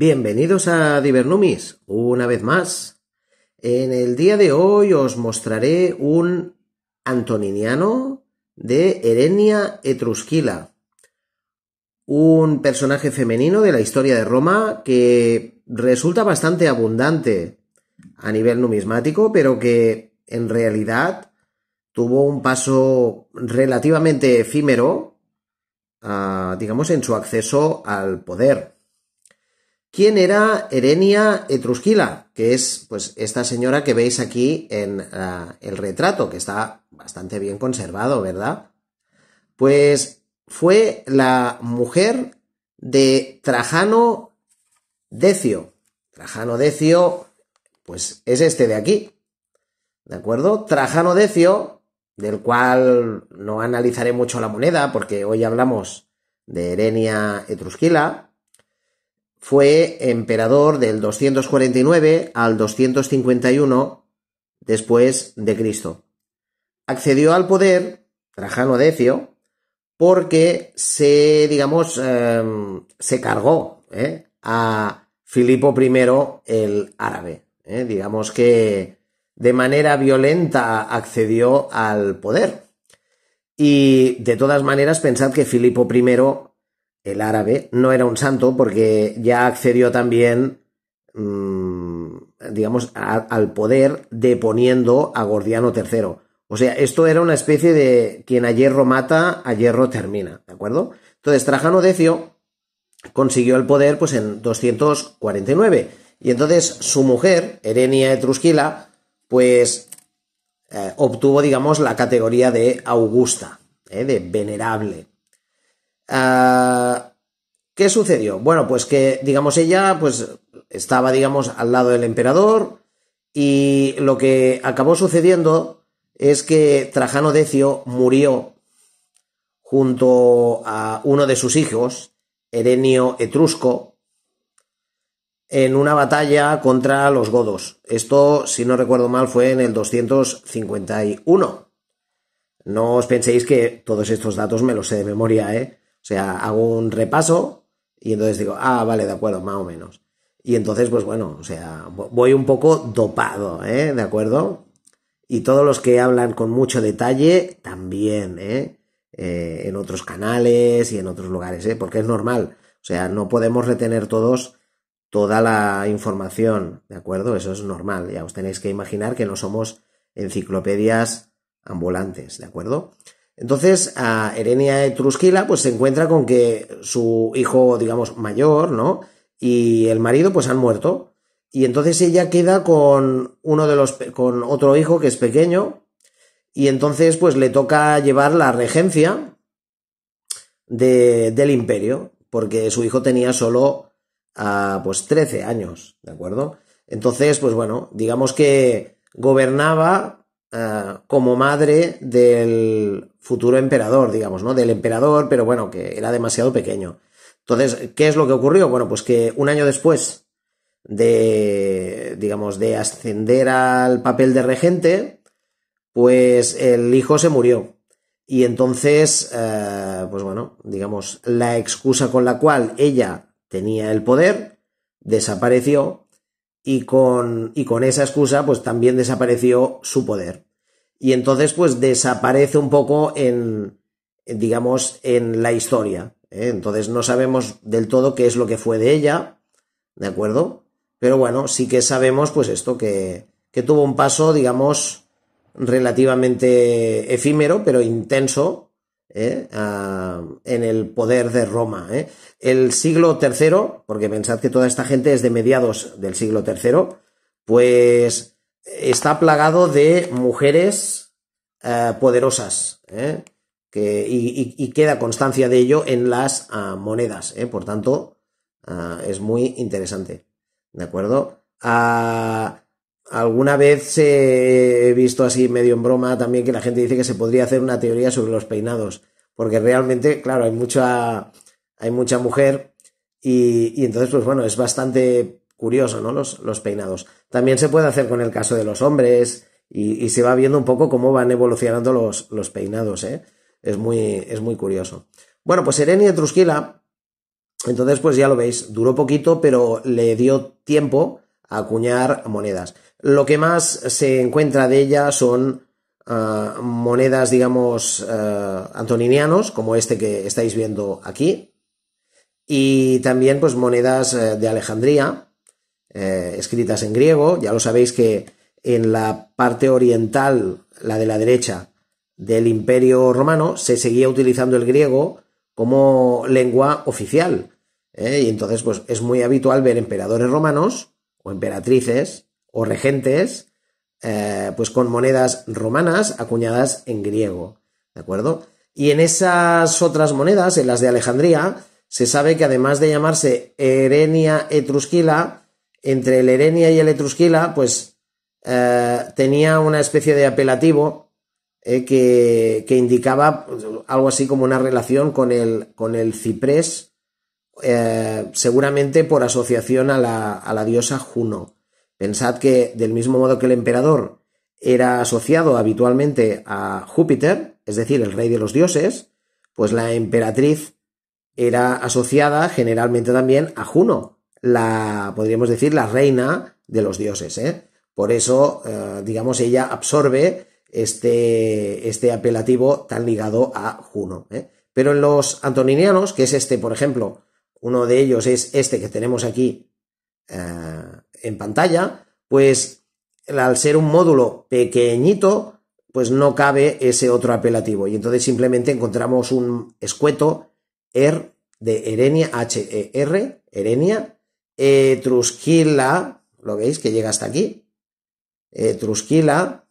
Bienvenidos a Divernumis, una vez más. En el día de hoy os mostraré un antoniniano de Erenia Etrusquila, un personaje femenino de la historia de Roma que resulta bastante abundante a nivel numismático, pero que en realidad tuvo un paso relativamente efímero, ah, digamos, en su acceso al poder. ¿Quién era Erenia Etrusquila? Que es pues esta señora que veis aquí en ah, el retrato, que está bastante bien conservado, ¿verdad? Pues fue la mujer de Trajano Decio. Trajano Decio, pues es este de aquí. ¿De acuerdo? Trajano Decio, del cual no analizaré mucho la moneda, porque hoy hablamos de Erenia Etrusquila, fue emperador del 249 al 251 después de Cristo. Accedió al poder Trajano Decio porque se, digamos, em, se cargó ¿eh? a Filipo I el árabe. ¿eh? digamos que de manera violenta accedió al poder. Y de todas maneras, pensad que Filipo I el árabe, no era un santo porque ya accedió también, mm, digamos, al poder deponiendo a Gordiano III. O sea, esto era una especie de quien a hierro mata, a hierro termina, ¿de acuerdo? Entonces, Trajano Decio consiguió el poder pues en 249 y entonces su mujer, Erenia Etrusquila, pues eh, obtuvo, digamos, la categoría de Augusta, ¿eh? de venerable. Ah, ¿Qué sucedió? Bueno, pues que, digamos, ella, pues, estaba, digamos, al lado del emperador y lo que acabó sucediendo es que Trajano Decio murió junto a uno de sus hijos, Erenio Etrusco, en una batalla contra los godos. Esto, si no recuerdo mal, fue en el 251. No os penséis que todos estos datos me los sé de memoria, ¿eh? O sea, hago un repaso y entonces digo, ah, vale, de acuerdo, más o menos. Y entonces, pues bueno, o sea, voy un poco dopado, ¿eh? ¿De acuerdo? Y todos los que hablan con mucho detalle, también, ¿eh? eh en otros canales y en otros lugares, ¿eh? Porque es normal. O sea, no podemos retener todos toda la información, ¿de acuerdo? Eso es normal. Ya os tenéis que imaginar que no somos enciclopedias ambulantes, ¿de acuerdo? Entonces, a Erenia Etrusquila pues se encuentra con que su hijo, digamos, mayor, ¿no? Y el marido pues han muerto. Y entonces ella queda con uno de los con otro hijo que es pequeño y entonces pues le toca llevar la regencia del imperio, porque su hijo tenía solo ah, pues 13 años, ¿de acuerdo? Entonces, pues bueno, digamos que gobernaba ah, como madre del futuro emperador, digamos, ¿no? Del emperador, pero bueno, que era demasiado pequeño. Entonces, ¿qué es lo que ocurrió? Bueno, pues que un año después de, digamos, de ascender al papel de regente, pues el hijo se murió. Y entonces, eh, pues bueno, digamos, la excusa con la cual ella tenía el poder desapareció y con, y con esa excusa, pues también desapareció su poder y entonces pues desaparece un poco en, digamos, en la historia. ¿eh? Entonces no sabemos del todo qué es lo que fue de ella, ¿de acuerdo? Pero bueno, sí que sabemos pues esto, que, que tuvo un paso, digamos, relativamente efímero, pero intenso, ¿eh? Ah, en el poder de Roma. ¿eh? El siglo III, porque pensad que toda esta gente es de mediados del siglo III, pues está plagado de mujeres eh, poderosas eh, y, queda constancia de ello en las ah, monedas. Eh. Por tanto, ah, es muy interesante. ¿De acuerdo? Ah, alguna vez he visto así medio en broma también que la gente dice que se podría hacer una teoría sobre los peinados. Porque realmente, claro, hay mucha, hay mucha mujer y, y entonces, pues bueno, es bastante curioso, ¿no? Los, peinados. También se puede hacer con el caso de los hombres y, se va viendo un poco cómo van evolucionando los, peinados, ¿eh? Es muy, es muy curioso. Bueno, pues Serenia Etrusquila, entonces pues ya lo veis, duró poquito, pero le dio tiempo a acuñar monedas. Lo que más se encuentra de ella son ah, monedas, digamos, ah, antoninianos, como este que estáis viendo aquí, y también pues monedas eh, de Alejandría, eh, escritas en griego. Ya lo sabéis que en la parte oriental, la de la derecha del imperio romano, se seguía utilizando el griego como lengua oficial. ¿eh? Y entonces, pues es muy habitual ver emperadores romanos o emperatrices o regentes, eh, pues con monedas romanas acuñadas en griego. ¿De acuerdo? Y en esas otras monedas, en las de Alejandría, se sabe que además de llamarse Erenia Etrusquila, entre el Erenia y el Etrusquila, pues eh, tenía una especie de apelativo eh, que, indicaba pues, algo así como una relación con el, ciprés, eh, seguramente por asociación a la, a la diosa Juno. Pensad que del mismo modo que el emperador era asociado habitualmente a Júpiter, es decir, el rey de los dioses, pues la emperatriz era asociada generalmente también a Juno, la, podríamos decir, la reina de los dioses. ¿eh? Por eso, eh, digamos, ella absorbe este, este, apelativo tan ligado a Juno. ¿eh? Pero en los antoninianos, que es este, por ejemplo, uno de ellos es este que tenemos aquí en pantalla, pues al ser un módulo pequeñito, pues no cabe ese otro apelativo. Y entonces simplemente encontramos un escueto er de Erenia, H-E-R, Erenia, Etrusquila, ¿lo veis? Que llega hasta aquí. Etrusquila,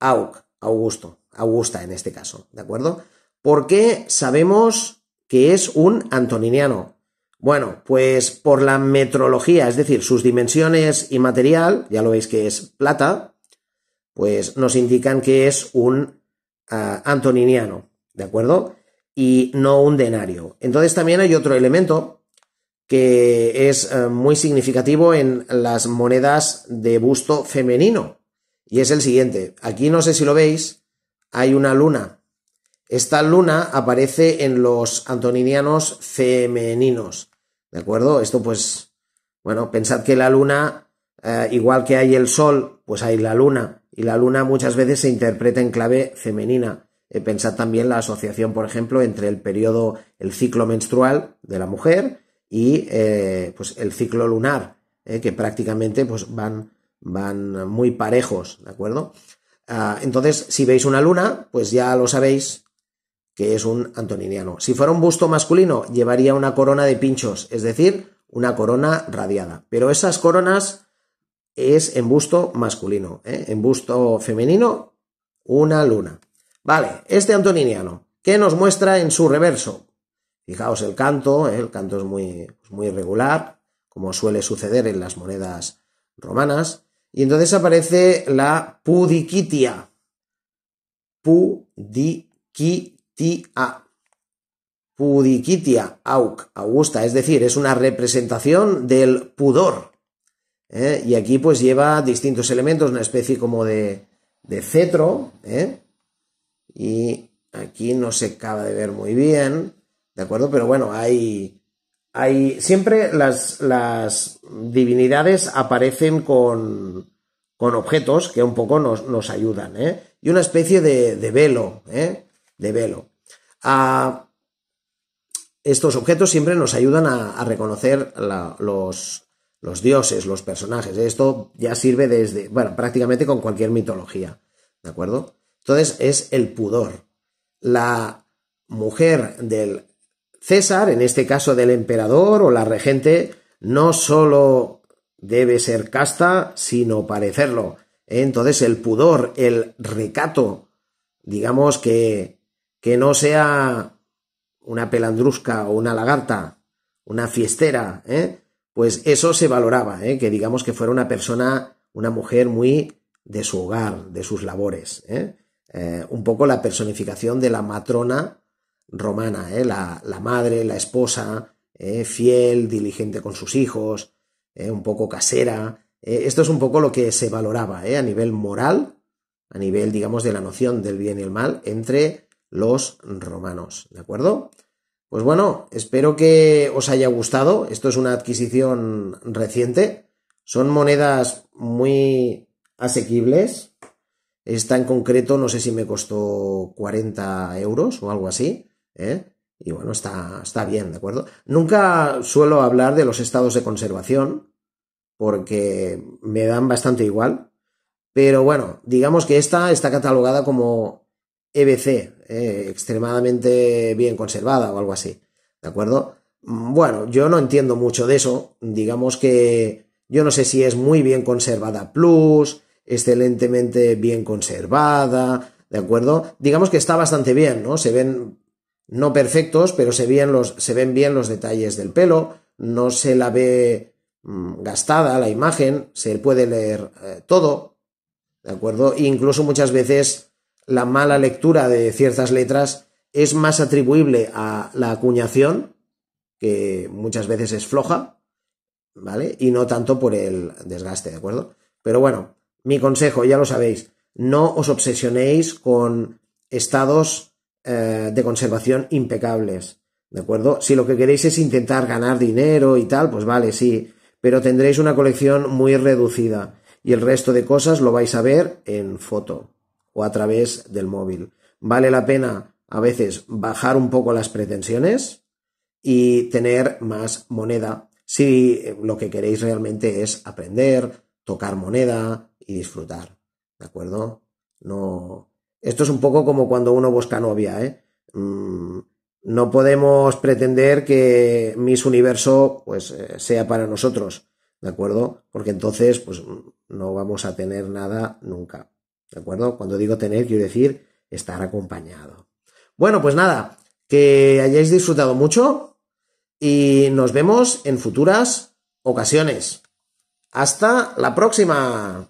Aug, Augusto, Augusta en este caso, ¿de acuerdo? ¿Por qué sabemos que es un antoniniano. Bueno, pues por la metrología, es decir, sus dimensiones y material, ya lo veis que es plata, pues nos indican que es un ah, antoniniano, ¿de acuerdo? Y no un denario. Entonces también hay otro elemento que es eh, muy significativo en las monedas de busto femenino. Y es el siguiente. Aquí no sé si lo veis, hay una luna. Esta luna aparece en los antoninianos femeninos. ¿De acuerdo? Esto pues, bueno, pensad que la luna, eh, igual que hay el sol, pues hay la luna. Y la luna muchas veces se interpreta en clave femenina. Eh, pensad también la asociación, por ejemplo, entre el periodo, el ciclo menstrual de la mujer y eh, pues el ciclo lunar, eh, que prácticamente pues van, van muy parejos, ¿de acuerdo? Ah, entonces, si veis una luna, pues ya lo sabéis que es un antoniniano. Si fuera un busto masculino, llevaría una corona de pinchos, es decir, una corona radiada. Pero esas coronas es en busto masculino, ¿eh? en busto femenino, una luna. Vale, este antoniniano, ¿qué nos muestra en su reverso? Fijaos el canto, ¿eh? el canto es muy, pues muy regular, como suele suceder en las monedas romanas. Y entonces aparece la pudiquitia. Pudiquitia. Pudiquitia, augusta. Es decir, es una representación del pudor. ¿eh? Y aquí pues lleva distintos elementos, una especie como de, cetro. ¿eh? Y aquí no se acaba de ver muy bien. ¿De acuerdo? Pero bueno, hay. hay siempre las, divinidades aparecen con, objetos que un poco nos, ayudan, ¿eh? Y una especie de, velo, ¿eh? De velo. Ah, estos objetos siempre nos ayudan a, reconocer los, los dioses, los personajes. Esto ya sirve desde, bueno, prácticamente con cualquier mitología, ¿de acuerdo? Entonces es el pudor. La mujer del César, en este caso del emperador o la regente, no solo debe ser casta, sino parecerlo. Entonces el pudor, el recato, digamos que, que no sea una pelandrusca o una lagarta, una fiestera, ¿eh? pues eso se valoraba, ¿eh? que digamos que fuera una persona, una mujer muy de su hogar, de sus labores. ¿eh? Eh, un poco la personificación de la matrona romana, ¿eh? la, madre, la esposa, ¿eh? fiel, diligente con sus hijos, ¿eh? un poco casera. Esto es un poco lo que se valoraba a nivel moral, a nivel, digamos, de la noción del bien y el mal entre los romanos. ¿De acuerdo? Pues bueno, espero que os haya gustado. Esto es una adquisición reciente. Son monedas muy asequibles. Esta en concreto no sé si me costó 40 euros o algo así. ¿eh? Y bueno, está, está bien, ¿de acuerdo? Nunca suelo hablar de los estados de conservación porque me dan bastante igual, pero bueno, digamos que esta está catalogada como EBC, ¿eh? extremadamente bien conservada o algo así, ¿de acuerdo? Bueno, yo no entiendo mucho de eso, digamos que yo no sé si es muy bien conservada plus, excelentemente bien conservada, ¿de acuerdo? Digamos que está bastante bien, ¿no? Se ven no perfectos, pero se, ven bien los detalles del pelo, no se la ve mm, gastada la imagen, se puede leer eh, todo, ¿de acuerdo? incluso muchas veces la mala lectura de ciertas letras es más atribuible a la acuñación, que muchas veces es floja, ¿vale? Y no tanto por el desgaste, ¿de acuerdo? Pero bueno, mi consejo, ya lo sabéis, no os obsesionéis con estados eh, de conservación impecables. ¿De acuerdo? Si lo que queréis es intentar ganar dinero y tal, pues vale, sí, pero tendréis una colección muy reducida y el resto de cosas lo vais a ver en foto o a través del móvil. Vale la pena a veces bajar un poco las pretensiones y tener más moneda si lo que queréis realmente es aprender, tocar moneda y disfrutar. ¿De acuerdo? No, esto es un poco como cuando uno busca novia, ¿eh? Mm, no podemos pretender que Miss Universo pues, eh, sea para nosotros, ¿de acuerdo? Porque entonces pues, no vamos a tener nada nunca, ¿de acuerdo? Cuando digo tener, quiero decir estar acompañado. Bueno, pues nada, que hayáis disfrutado mucho y nos vemos en futuras ocasiones. Hasta la próxima.